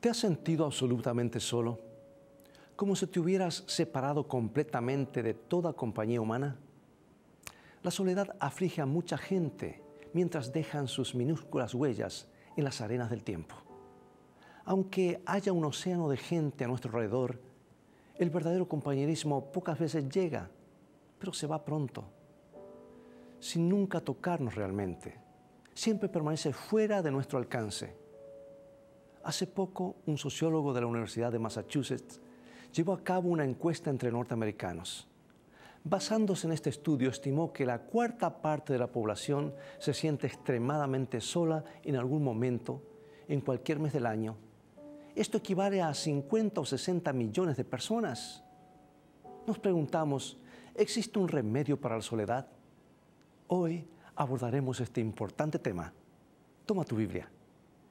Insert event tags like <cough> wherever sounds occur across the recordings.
¿Te has sentido absolutamente solo? ¿Como si te hubieras separado completamente de toda compañía humana? La soledad aflige a mucha gente mientras dejan sus minúsculas huellas en las arenas del tiempo. Aunque haya un océano de gente a nuestro alrededor, el verdadero compañerismo pocas veces llega, pero se va pronto, sin nunca tocarnos realmente. Siempre permanece fuera de nuestro alcance Hace poco, un sociólogo de la Universidad de Massachusetts llevó a cabo una encuesta entre norteamericanos. Basándose en este estudio, estimó que la cuarta parte de la población se siente extremadamente sola en algún momento, en cualquier mes del año. Esto equivale a 50 o 60 millones de personas. Nos preguntamos, ¿existe un remedio para la soledad? Hoy abordaremos este importante tema. Toma tu Biblia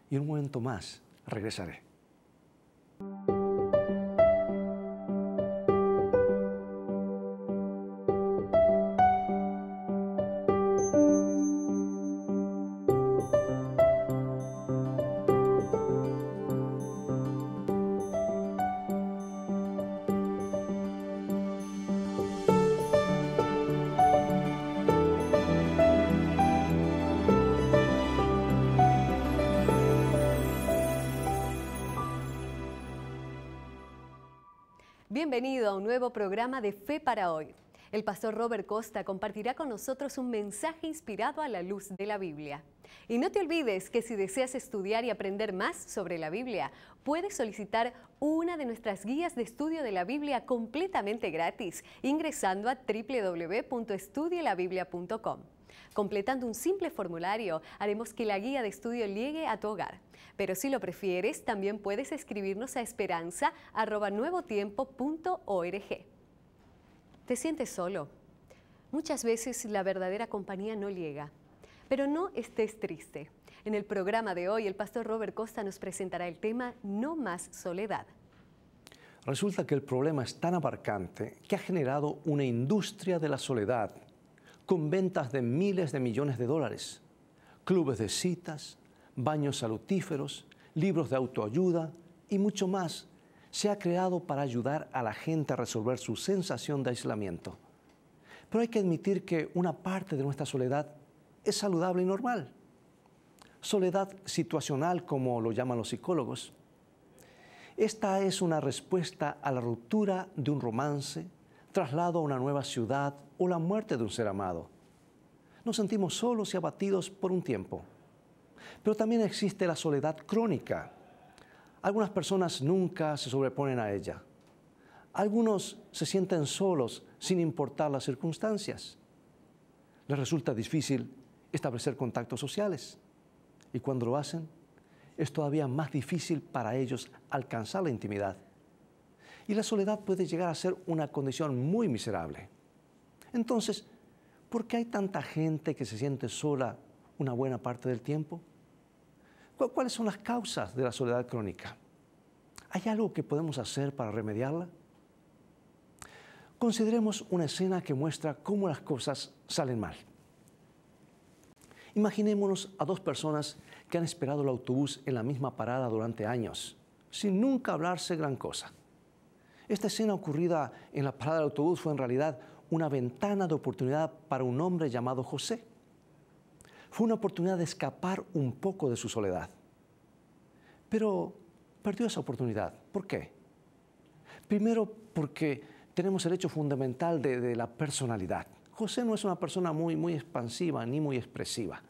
y un momento más regresaré. programa de Fe para Hoy. El pastor Robert Costa compartirá con nosotros un mensaje inspirado a la luz de la Biblia. Y no te olvides que si deseas estudiar y aprender más sobre la Biblia, puedes solicitar una de nuestras guías de estudio de la Biblia completamente gratis ingresando a www.estudielabiblia.com. Completando un simple formulario, haremos que la guía de estudio llegue a tu hogar. Pero si lo prefieres, también puedes escribirnos a esperanza.nuevotiempo.org. ¿Te sientes solo? Muchas veces la verdadera compañía no llega. Pero no estés triste. En el programa de hoy, el pastor Robert Costa nos presentará el tema No más soledad. Resulta que el problema es tan abarcante que ha generado una industria de la soledad con ventas de miles de millones de dólares, clubes de citas, baños salutíferos, libros de autoayuda y mucho más, se ha creado para ayudar a la gente a resolver su sensación de aislamiento. Pero hay que admitir que una parte de nuestra soledad es saludable y normal. Soledad situacional, como lo llaman los psicólogos. Esta es una respuesta a la ruptura de un romance, traslado a una nueva ciudad o la muerte de un ser amado. Nos sentimos solos y abatidos por un tiempo. Pero también existe la soledad crónica. Algunas personas nunca se sobreponen a ella. Algunos se sienten solos sin importar las circunstancias. Les resulta difícil establecer contactos sociales. Y cuando lo hacen, es todavía más difícil para ellos alcanzar la intimidad. Y la soledad puede llegar a ser una condición muy miserable. Entonces, ¿por qué hay tanta gente que se siente sola una buena parte del tiempo? ¿Cuáles son las causas de la soledad crónica? ¿Hay algo que podemos hacer para remediarla? Consideremos una escena que muestra cómo las cosas salen mal. Imaginémonos a dos personas que han esperado el autobús en la misma parada durante años, sin nunca hablarse gran cosa. Esta escena ocurrida en la parada del autobús fue en realidad una ventana de oportunidad para un hombre llamado José. Fue una oportunidad de escapar un poco de su soledad. Pero perdió esa oportunidad. ¿Por qué? Primero porque tenemos el hecho fundamental de, la personalidad. José no es una persona muy, muy expansiva ni muy expresiva.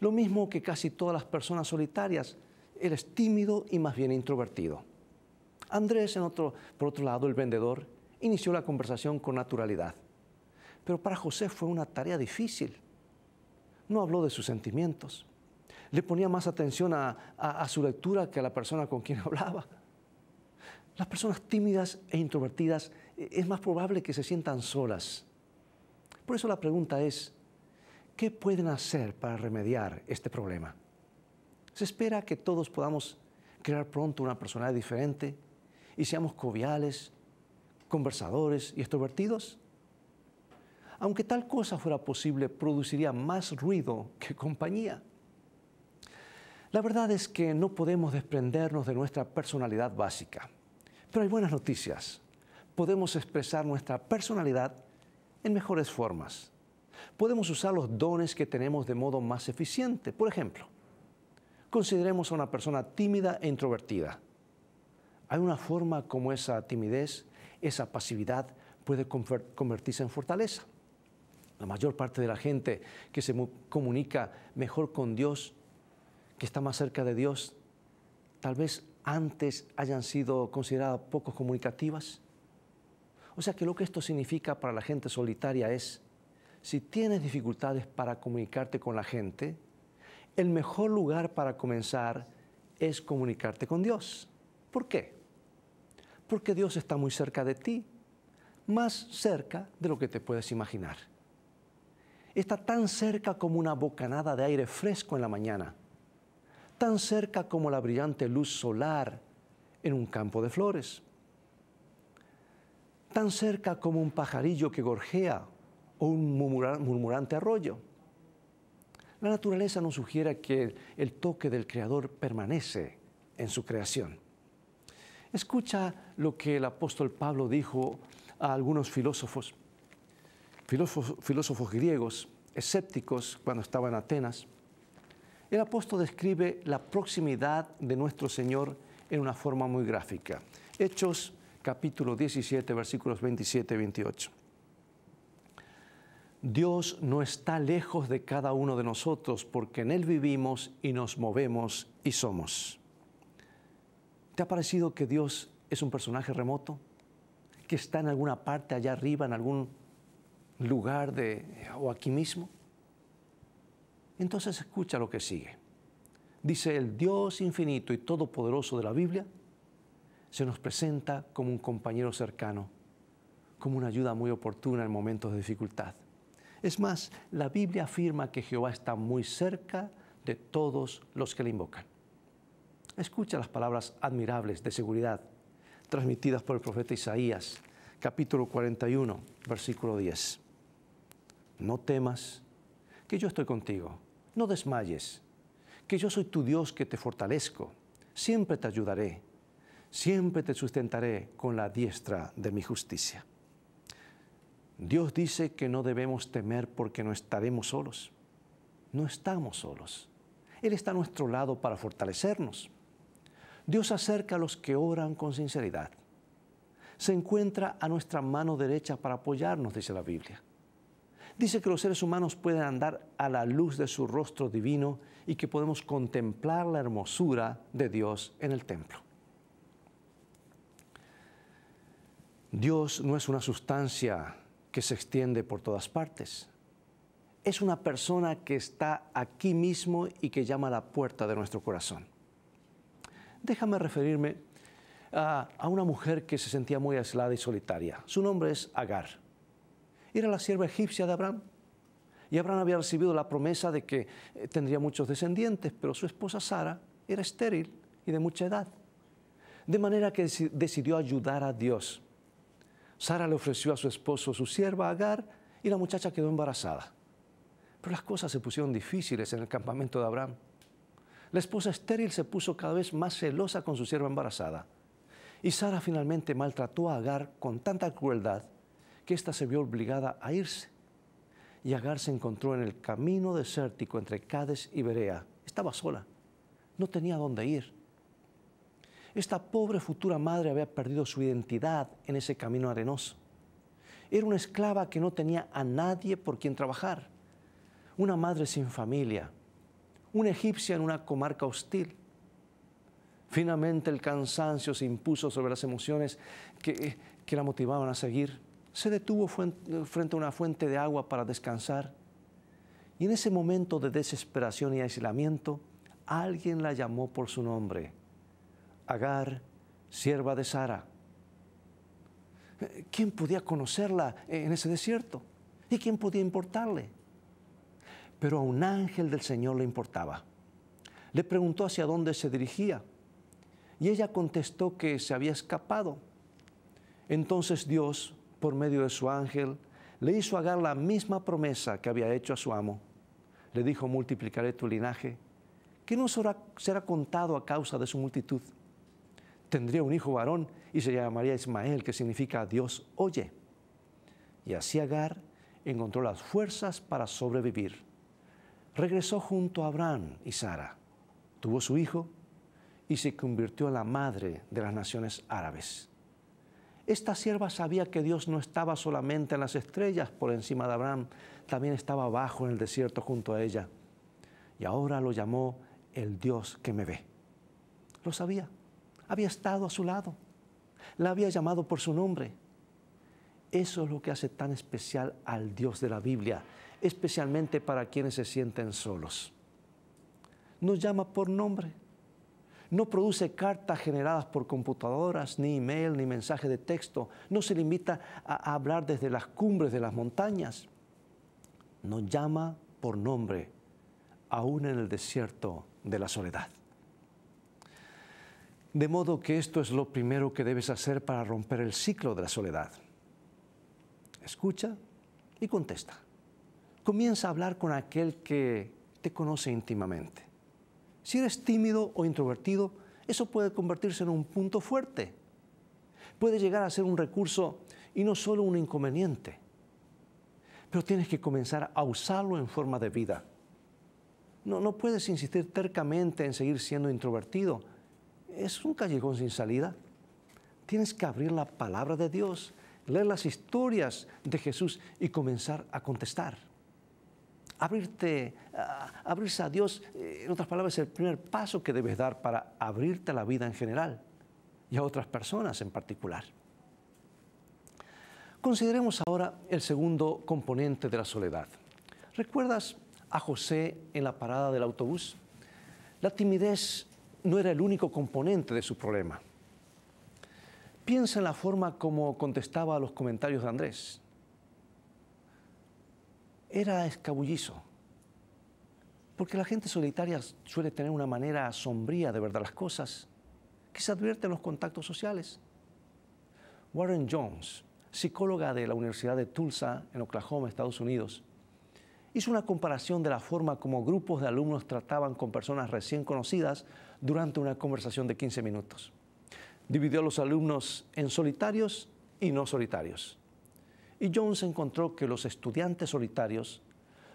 Lo mismo que casi todas las personas solitarias, él es tímido y más bien introvertido. Andrés, por otro lado, el vendedor, inició la conversación con naturalidad. Pero para José fue una tarea difícil. No habló de sus sentimientos. Le ponía más atención a, a su lectura que a la persona con quien <laughs> hablaba. Las personas tímidas e introvertidas e, es más probable que se sientan solas. Por eso la pregunta es, ¿qué pueden hacer para remediar este problema? Se espera que todos podamos crear pronto una personalidad diferente y seamos joviales, conversadores y extrovertidos? Aunque tal cosa fuera posible, produciría más ruido que compañía. La verdad es que no podemos desprendernos de nuestra personalidad básica, pero hay buenas noticias. Podemos expresar nuestra personalidad en mejores formas. Podemos usar los dones que tenemos de modo más eficiente. Por ejemplo, consideremos a una persona tímida e introvertida hay una forma como esa timidez, esa pasividad puede convertirse en fortaleza. La mayor parte de la gente que se comunica mejor con Dios, que está más cerca de Dios, tal vez antes hayan sido consideradas poco comunicativas. O sea que lo que esto significa para la gente solitaria es, si tienes dificultades para comunicarte con la gente, el mejor lugar para comenzar es comunicarte con Dios. ¿Por qué? porque Dios está muy cerca de ti, más cerca de lo que te puedes imaginar. Está tan cerca como una bocanada de aire fresco en la mañana, tan cerca como la brillante luz solar en un campo de flores, tan cerca como un pajarillo que gorjea o un murmurante arroyo. La naturaleza nos sugiere que el toque del Creador permanece en su creación. Escucha lo que el apóstol Pablo dijo a algunos filósofos, filósofos, griegos, escépticos, cuando estaba en Atenas. El apóstol describe la proximidad de nuestro Señor en una forma muy gráfica. Hechos capítulo 17, versículos 27 y 28. Dios no está lejos de cada uno de nosotros porque en Él vivimos y nos movemos y somos. ¿Te ha parecido que Dios es un personaje remoto? ¿Que está en alguna parte allá arriba, en algún lugar de, o aquí mismo? Entonces escucha lo que sigue. Dice, el Dios infinito y todopoderoso de la Biblia se nos presenta como un compañero cercano, como una ayuda muy oportuna en momentos de dificultad. Es más, la Biblia afirma que Jehová está muy cerca de todos los que le invocan. Escucha las palabras admirables de seguridad transmitidas por el profeta Isaías, capítulo 41, versículo 10. No temas, que yo estoy contigo. No desmayes, que yo soy tu Dios que te fortalezco. Siempre te ayudaré. Siempre te sustentaré con la diestra de mi justicia. Dios dice que no debemos temer porque no estaremos solos. No estamos solos. Él está a nuestro lado para fortalecernos. Dios acerca a los que oran con sinceridad. Se encuentra a nuestra mano derecha para apoyarnos, dice la Biblia. Dice que los seres humanos pueden andar a la luz de su rostro divino y que podemos contemplar la hermosura de Dios en el templo. Dios no es una sustancia que se extiende por todas partes. Es una persona que está aquí mismo y que llama a la puerta de nuestro corazón. Déjame referirme a, una mujer que se sentía muy aislada y solitaria. Su nombre es Agar. Era la sierva egipcia de Abraham. Y Abraham había recibido la promesa de que eh, tendría muchos descendientes, pero su esposa Sara era estéril y de mucha edad. De manera que decidió ayudar a Dios. Sara le ofreció a su esposo su sierva Agar y la muchacha quedó embarazada. Pero las cosas se pusieron difíciles en el campamento de Abraham. La esposa estéril se puso cada vez más celosa con su sierva embarazada. Y Sara finalmente maltrató a Agar con tanta crueldad que ésta se vio obligada a irse. Y Agar se encontró en el camino desértico entre Cádiz y Berea. Estaba sola. No tenía dónde ir. Esta pobre futura madre había perdido su identidad en ese camino arenoso. Era una esclava que no tenía a nadie por quien trabajar. Una madre sin familia, una egipcia en una comarca hostil. Finalmente el cansancio se impuso sobre las emociones que, la motivaban a seguir. Se detuvo frente a una fuente de agua para descansar. Y en ese momento de desesperación y aislamiento, alguien la llamó por su nombre. Agar, sierva de Sara. ¿Quién podía conocerla en ese desierto? ¿Y quién podía importarle? Pero a un ángel del Señor le importaba. Le preguntó hacia dónde se dirigía y ella contestó que se había escapado. Entonces Dios, por medio de su ángel, le hizo agar la misma promesa que había hecho a su amo. Le dijo, multiplicaré tu linaje, que no será contado a causa de su multitud. Tendría un hijo varón y se llamaría Ismael, que significa Dios oye. Y así Agar encontró las fuerzas para sobrevivir regresó junto a Abraham y Sara, tuvo su hijo y se convirtió en la madre de las naciones árabes. Esta sierva sabía que Dios no estaba solamente en las estrellas por encima de Abraham, también estaba abajo en el desierto junto a ella. Y ahora lo llamó el Dios que me ve. Lo sabía, había estado a su lado, la había llamado por su nombre. Eso es lo que hace tan especial al Dios de la Biblia, especialmente para quienes se sienten solos. Nos llama por nombre. No produce cartas generadas por computadoras, ni email, ni mensaje de texto. No se le invita a hablar desde las cumbres de las montañas. Nos llama por nombre, aún en el desierto de la soledad. De modo que esto es lo primero que debes hacer para romper el ciclo de la soledad. Escucha y contesta comienza a hablar con aquel que te conoce íntimamente. Si eres tímido o introvertido, eso puede convertirse en un punto fuerte. Puede llegar a ser un recurso y no solo un inconveniente. Pero tienes que comenzar a usarlo en forma de vida. No, no puedes insistir tercamente en seguir siendo introvertido. Es un callejón sin salida. Tienes que abrir la palabra de Dios, leer las historias de Jesús y comenzar a contestar abrirte, abrirse a Dios, eh, en otras palabras, es el primer paso que debes dar para abrirte a la vida en general y a otras personas en particular. Consideremos ahora el segundo componente de la soledad. ¿Recuerdas a José en la parada del autobús? La timidez no era el único componente de su problema. Piensa en la forma como contestaba a los comentarios de Andrés era escabullizo. Porque la gente solitaria suele tener una manera sombría de ver las cosas que se advierte en los contactos sociales. Warren Jones, psicóloga de la Universidad de Tulsa, en Oklahoma, Estados Unidos, hizo una comparación de la forma como grupos de alumnos trataban con personas recién conocidas durante una conversación de 15 minutos. Dividió a los alumnos en solitarios y no solitarios y Jones encontró que los estudiantes solitarios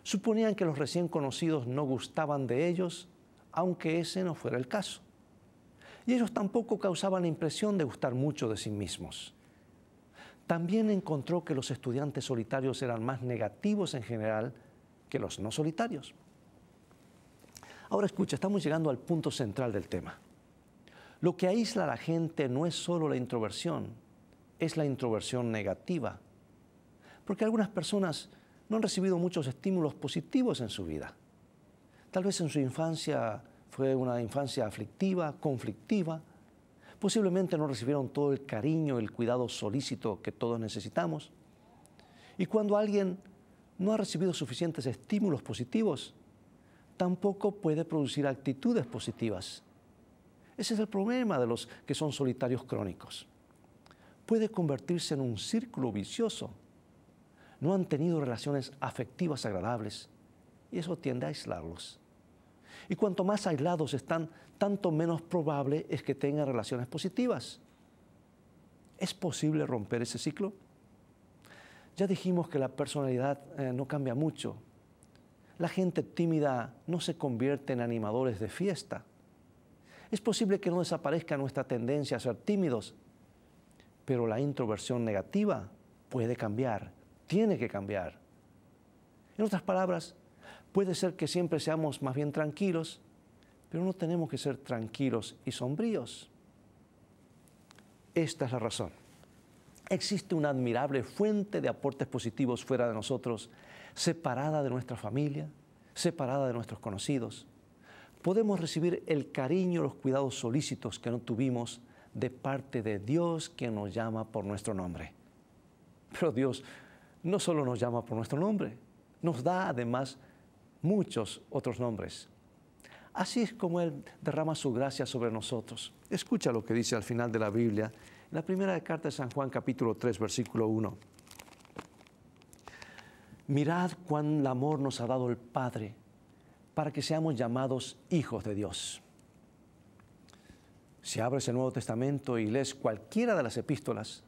suponían que los recién conocidos no gustaban de ellos, aunque ese no fuera el caso. Y ellos tampoco causaban la impresión de gustar mucho de sí mismos. También encontró que los estudiantes solitarios eran más negativos en general que los no solitarios. Ahora escucha, estamos llegando al punto central del tema. Lo que aísla a la gente no es solo la introversión, es la introversión negativa, porque algunas personas no han recibido muchos estímulos positivos en su vida. Tal vez en su infancia fue una infancia aflictiva, conflictiva, posiblemente no recibieron todo el cariño, el cuidado solícito que todos necesitamos. Y cuando alguien no ha recibido suficientes estímulos positivos, tampoco puede producir actitudes positivas. Ese es el problema de los que son solitarios crónicos. Puede convertirse en un círculo vicioso no han tenido relaciones afectivas agradables y eso tiende a aislarlos. Y cuanto más aislados están, tanto menos probable es que tengan relaciones positivas. ¿Es posible romper ese ciclo? Ya dijimos que la personalidad eh, no cambia mucho. La gente tímida no se convierte en animadores de fiesta. Es posible que no desaparezca nuestra tendencia a ser tímidos, pero la introversión negativa puede cambiar tiene que cambiar. En otras palabras, puede ser que siempre seamos más bien tranquilos, pero no tenemos que ser tranquilos y sombríos. Esta es la razón. Existe una admirable fuente de aportes positivos fuera de nosotros, separada de nuestra familia, separada de nuestros conocidos. Podemos recibir el cariño los cuidados solícitos que no tuvimos de parte de Dios que nos llama por nuestro nombre. Pero Dios no solo nos llama por nuestro nombre, nos da además muchos otros nombres. Así es como Él derrama su gracia sobre nosotros. Escucha lo que dice al final de la Biblia, en la primera carta de San Juan capítulo 3, versículo 1. Mirad cuán amor nos ha dado el Padre para que seamos llamados hijos de Dios. Si abres el Nuevo Testamento y lees cualquiera de las epístolas,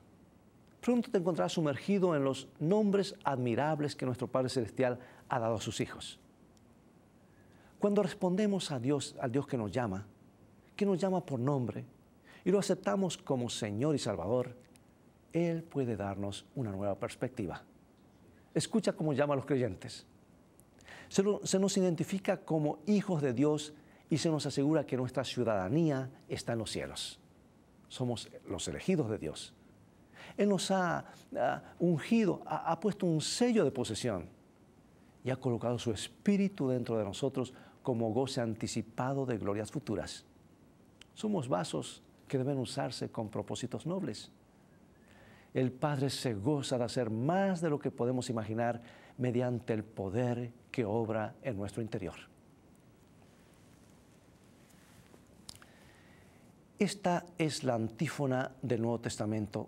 pronto te encontrarás sumergido en los nombres admirables que nuestro Padre Celestial ha dado a sus hijos. Cuando respondemos a Dios, al Dios que nos llama, que nos llama por nombre, y lo aceptamos como Señor y Salvador, Él puede darnos una nueva perspectiva. Escucha cómo llama a los creyentes. Se, se nos identifica como hijos de Dios y se nos asegura que nuestra ciudadanía está en los cielos. Somos los elegidos de Dios. Él nos ha, ah, ungido, ha, ha puesto un sello de posesión y ha colocado su espíritu dentro de nosotros como goce anticipado de glorias futuras. Somos vasos que deben usarse con propósitos nobles. El Padre se goza de hacer más de lo que podemos imaginar mediante el poder que obra en nuestro interior. Esta es la antífona del Nuevo Testamento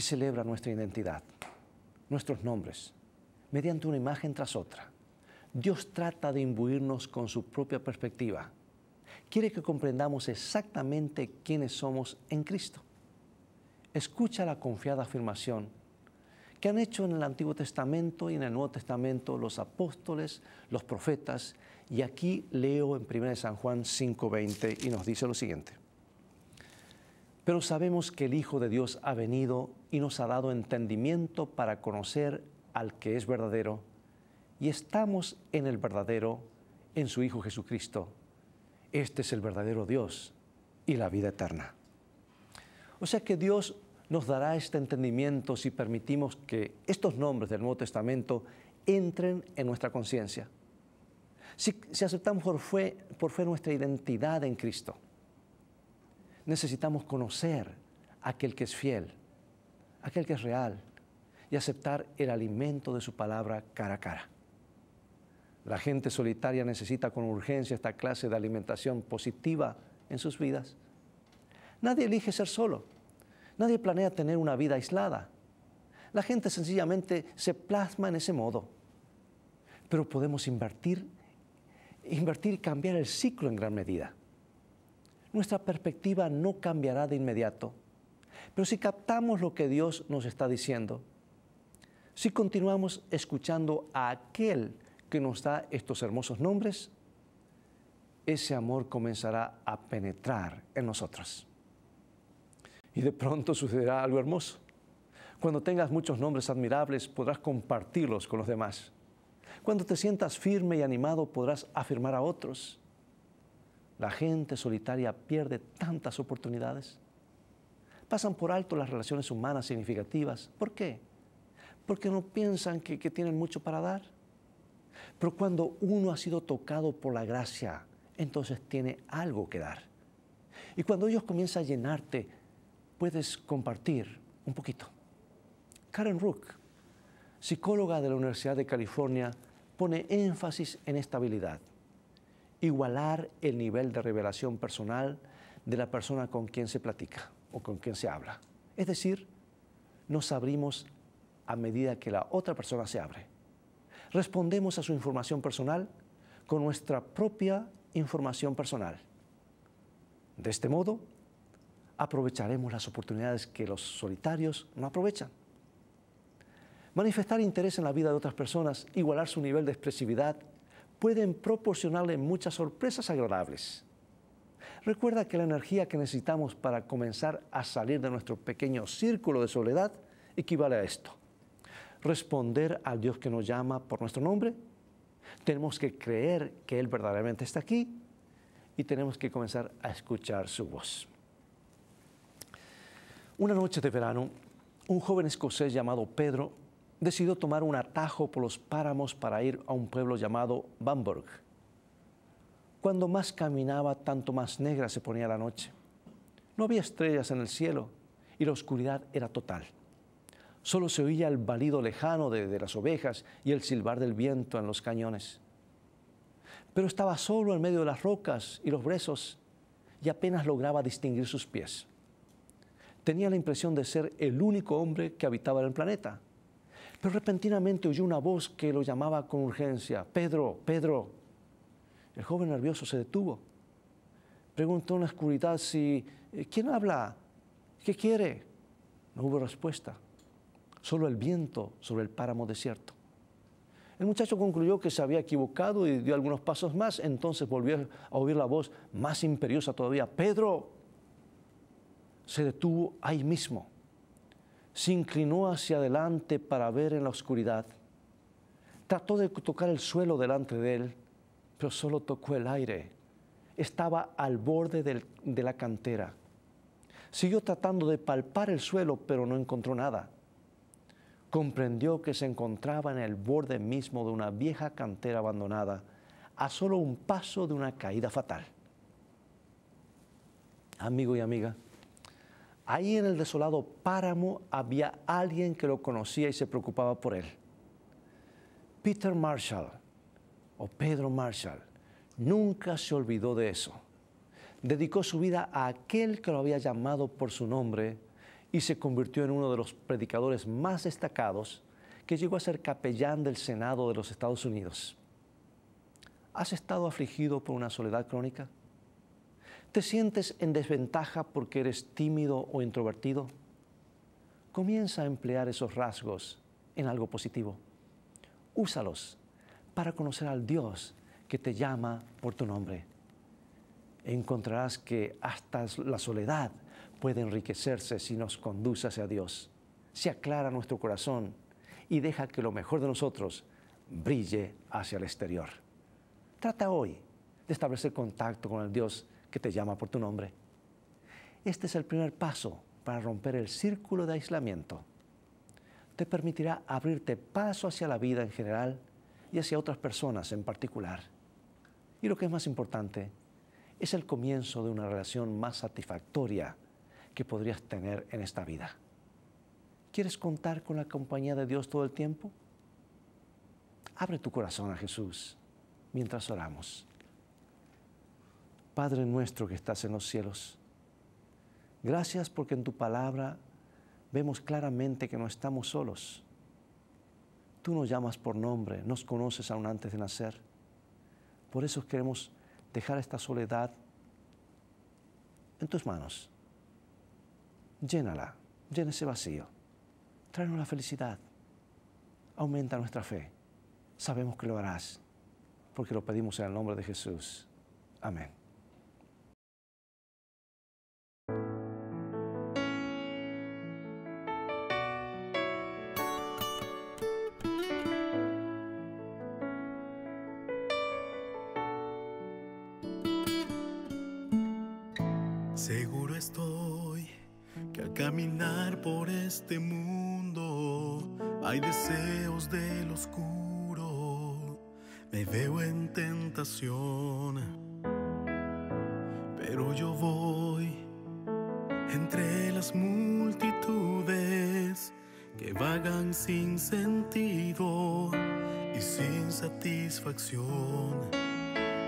celebra nuestra identidad, nuestros nombres, mediante una imagen tras otra. Dios trata de imbuirnos con su propia perspectiva. Quiere que comprendamos exactamente quiénes somos en Cristo. Escucha la confiada afirmación que han hecho en el Antiguo Testamento y en el Nuevo Testamento los apóstoles, los profetas, y aquí leo en 1 San Juan 5:20 y nos dice lo siguiente. Pero sabemos que el Hijo de Dios ha venido y nos ha dado entendimiento para conocer al que es verdadero, y estamos en el verdadero, en su Hijo Jesucristo. Este es el verdadero Dios y la vida eterna. O sea que Dios nos dará este entendimiento si permitimos que estos nombres del Nuevo Testamento entren en nuestra conciencia. Si, aceptamos por por fe nuestra identidad en Cristo necesitamos conocer aquel que es fiel, aquel que es real, y aceptar el alimento de su palabra cara a cara. La gente solitaria necesita con urgencia esta clase de alimentación positiva en sus vidas. Nadie elige ser solo. Nadie planea tener una vida aislada. La gente sencillamente se plasma en ese modo. Pero podemos invertir, invertir y cambiar el ciclo en gran medida nuestra perspectiva no cambiará de inmediato. Pero si captamos lo que Dios nos está diciendo, si continuamos escuchando a aquel que nos da estos hermosos nombres, ese amor comenzará a penetrar en nosotros. Y de pronto sucederá algo hermoso. Cuando tengas muchos nombres admirables podrás compartirlos con los demás. Cuando te sientas firme y animado podrás afirmar a otros. La gente solitaria pierde tantas oportunidades. Pasan por alto las relaciones humanas significativas. ¿Por qué? Porque no piensan que, tienen mucho para dar. Pero cuando uno ha sido tocado por la gracia, entonces tiene algo que dar. Y cuando ellos comienzan a llenarte, puedes compartir un poquito. Karen Rook, psicóloga de la Universidad de California, pone énfasis en esta habilidad igualar el nivel de revelación personal de la persona con quien se platica o con quien se habla. Es decir, nos abrimos a medida que la otra persona se abre. Respondemos a su información personal con nuestra propia información personal. De este modo, aprovecharemos las oportunidades que los solitarios no aprovechan. Manifestar interés en la vida de otras personas, igualar su nivel de expresividad pueden proporcionarle muchas sorpresas agradables. Recuerda que la energía que necesitamos para comenzar a salir de nuestro pequeño círculo de soledad equivale a esto. Responder al Dios que nos llama por nuestro nombre. Tenemos que creer que Él verdaderamente está aquí y tenemos que comenzar a escuchar su voz. Una noche de verano, un joven escocés llamado Pedro decidió tomar un atajo por los páramos para ir a un pueblo llamado Bamberg. Cuando más caminaba, tanto más negra se ponía la noche. No había estrellas en el cielo y la oscuridad era total. Solo se oía el balido lejano de, las ovejas y el silbar del viento en los cañones. Pero estaba solo en medio de las rocas y los brezos y apenas lograba distinguir sus pies. Tenía la impresión de ser el único hombre que habitaba en el planeta pero repentinamente oyó una voz que lo llamaba con urgencia, Pedro, Pedro. El joven nervioso se detuvo. Preguntó en la oscuridad si, eh, ¿quién habla? ¿Qué quiere? No hubo respuesta, solo el viento sobre el páramo desierto. El muchacho concluyó que se había equivocado y dio algunos pasos más, entonces volvió a oír la voz más imperiosa todavía, Pedro. Se detuvo ahí mismo se inclinó hacia adelante para ver en la oscuridad. Trató de tocar el suelo delante de él, pero solo tocó el aire. Estaba al borde de la cantera. Siguió tratando de palpar el suelo, pero no encontró nada. Comprendió que se encontraba en el borde mismo de una vieja cantera abandonada, a solo un paso de una caída fatal. Amigo y amiga, Ahí en el desolado páramo había alguien que lo conocía y se preocupaba por él. Peter Marshall, o Pedro Marshall, nunca se olvidó de eso. Dedicó su vida a aquel que lo había llamado por su nombre y se convirtió en uno de los predicadores más destacados que llegó a ser capellán del Senado de los Estados Unidos. ¿Has estado afligido por una soledad crónica? ¿Te sientes en desventaja porque eres tímido o introvertido? Comienza a emplear esos rasgos en algo positivo. Úsalos para conocer al Dios que te llama por tu nombre. encontrarás que hasta la soledad puede enriquecerse si nos conduce hacia Dios. si aclara nuestro corazón y deja que lo mejor de nosotros brille hacia el exterior. Trata hoy de establecer contacto con el Dios que te llama por tu nombre. Este es el primer paso para romper el círculo de aislamiento. Te permitirá abrirte paso hacia la vida en general y hacia otras personas en particular. Y lo que es más importante, es el comienzo de una relación más satisfactoria que podrías tener en esta vida. ¿Quieres contar con la compañía de Dios todo el tiempo? Abre tu corazón a Jesús mientras oramos. Padre nuestro que estás en los cielos, gracias porque en tu palabra vemos claramente que no estamos solos. Tú nos llamas por nombre, nos conoces aún antes de nacer. Por eso queremos dejar esta soledad en tus manos. Llénala, llena ese vacío. Tráenos la felicidad. Aumenta nuestra fe. Sabemos que lo harás, porque lo pedimos en el nombre de Jesús. Amén. satisfacción.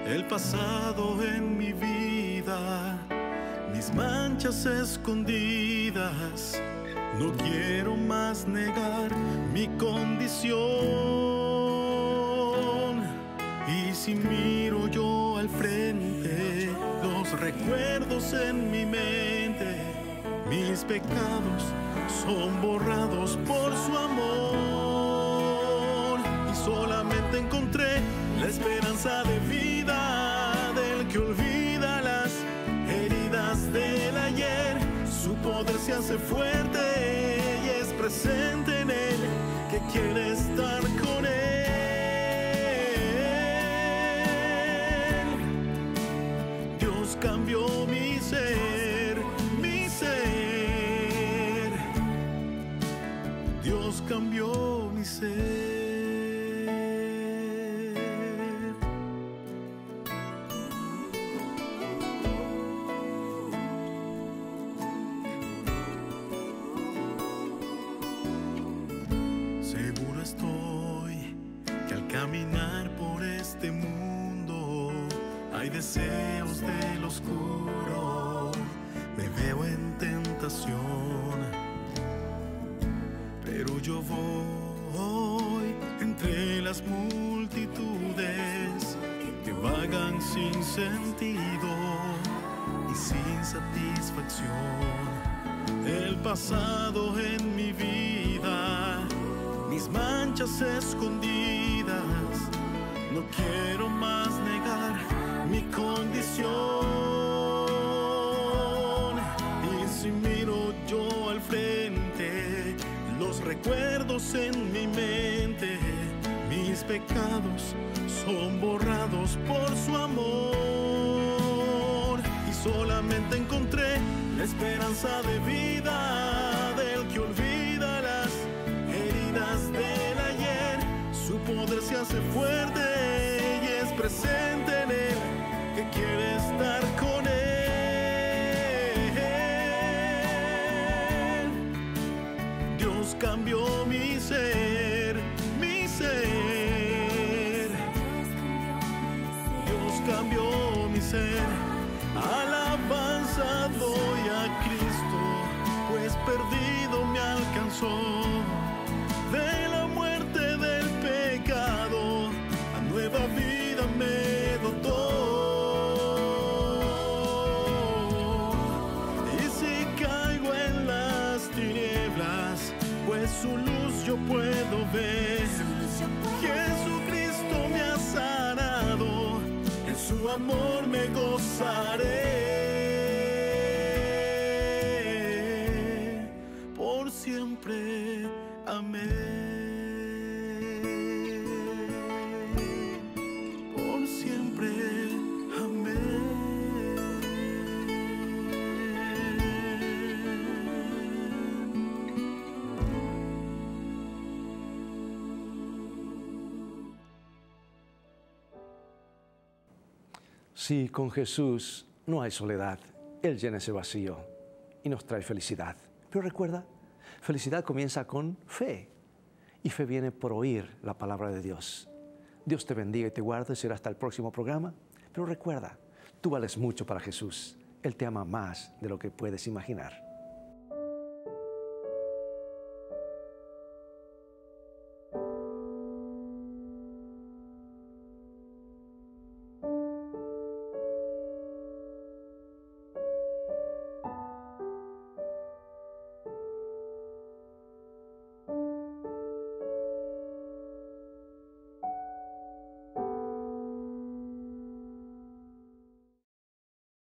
El pasado en mi vida, mis manchas escondidas, no quiero más negar mi condición. Y si miro yo al frente, los recuerdos en mi mente, mis pecados son borrados por su amor solamente encontré la esperanza de vida del que olvida las heridas del ayer. Su poder se hace fuerte y es presente en él que quiere estar con él. Dios cambió mi ser, mi ser. Dios cambió. voy entre las multitudes que vagan sin sentido y sin satisfacción. El pasado en mi vida, mis manchas escondidas son borrados por su amor. Y solamente encontré la esperanza de vida del que olvida las heridas del ayer. Su poder se hace fuerte de la muerte del pecado a nueva vida me dotó. Y si caigo en las tinieblas, pues su luz yo puedo ver. Jesucristo me ha sanado, en su amor me gozaré. Si con Jesús no hay soledad. Él llena ese vacío y nos trae felicidad. Pero recuerda, felicidad comienza con fe. Y fe viene por oír la palabra de Dios. Dios te bendiga y te guarde. Será hasta el próximo programa. Pero recuerda, tú vales mucho para Jesús. Él te ama más de lo que puedes imaginar.